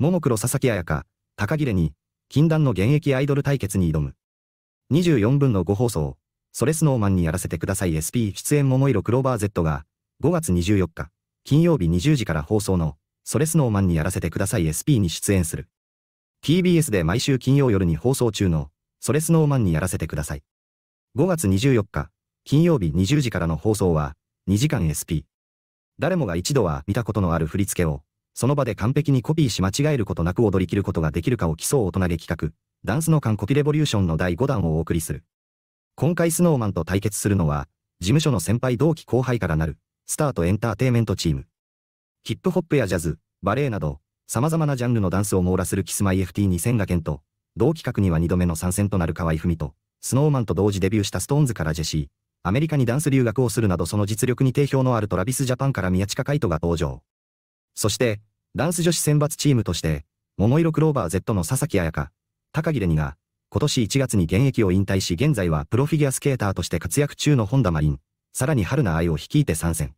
ももクロ佐々木彩香、高切れに、禁断の現役アイドル対決に挑む。24分の5放送、それスノーマンにやらせてください SP 出演桃色クローバー Z が、5月24日、金曜日20時から放送の、それスノーマンにやらせてください SP に出演する。TBS で毎週金曜夜に放送中の、それスノーマンにやらせてください。5月24日、金曜日20時からの放送は、2時間 SP。誰もが一度は見たことのある振り付けを、その場で完璧にコピーし間違えることなく踊り切ることができるかを競う大人げ企画、ダンスのコピレボリューションの第5弾をお送りする。今回スノーマンと対決するのは、事務所の先輩同期後輩からなる、スタートエンターテイメントチーム。ヒップホップやジャズ、バレエなど、様々なジャンルのダンスを網羅するキスマイ FT2000 が剣と、同企画には2度目の参戦となる河合文と、スノーマンと同時デビューしたストーンズからジェシー、アメリカにダンス留学をするなどその実力に定評のあるトラビスジャパンから宮近海斗が登場。そして、ダンス女子選抜チームとして、桃色クローバー Z の佐々木彩香、高木玲ニが、今年1月に現役を引退し現在はプロフィギュアスケーターとして活躍中の本田マリン、さらに春菜愛を率いて参戦。